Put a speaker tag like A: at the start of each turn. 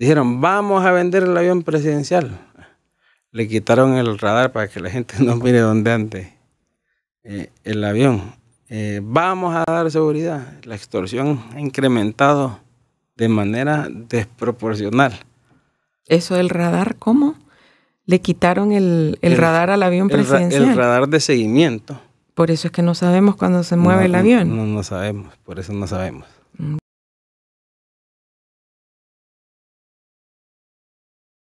A: dijeron, vamos a vender el avión presidencial. Le quitaron el radar para que la gente no mire dónde ande eh, el avión. Eh, vamos a dar seguridad. La extorsión ha incrementado de manera desproporcional.
B: ¿Eso del radar cómo? ¿Le quitaron el, radar al avión
C: presidencial? El,
D: radar de seguimiento.
E: Por eso es que no sabemos cuándo se
C: mueve el avión.
D: No, no
F: sabemos, por eso no sabemos. Mm,